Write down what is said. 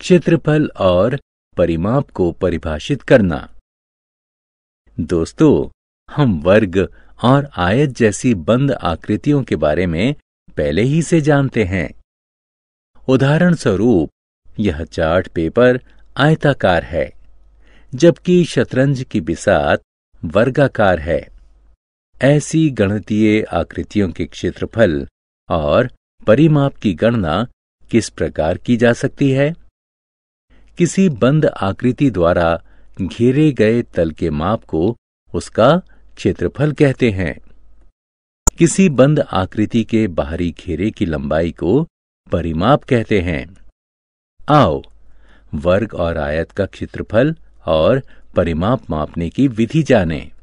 क्षेत्रफल और परिमाप को परिभाषित करना दोस्तों हम वर्ग और आयत जैसी बंद आकृतियों के बारे में पहले ही से जानते हैं उदाहरण स्वरूप यह चार्ट पेपर आयताकार है जबकि शतरंज की बिसात वर्गाकार है ऐसी गणतीय आकृतियों के क्षेत्रफल और परिमाप की गणना किस प्रकार की जा सकती है किसी बंद आकृति द्वारा घेरे गए तल के माप को उसका क्षेत्रफल कहते हैं किसी बंद आकृति के बाहरी घेरे की लंबाई को परिमाप कहते हैं आओ वर्ग और आयत का क्षेत्रफल और परिमाप मापने की विधि जानें।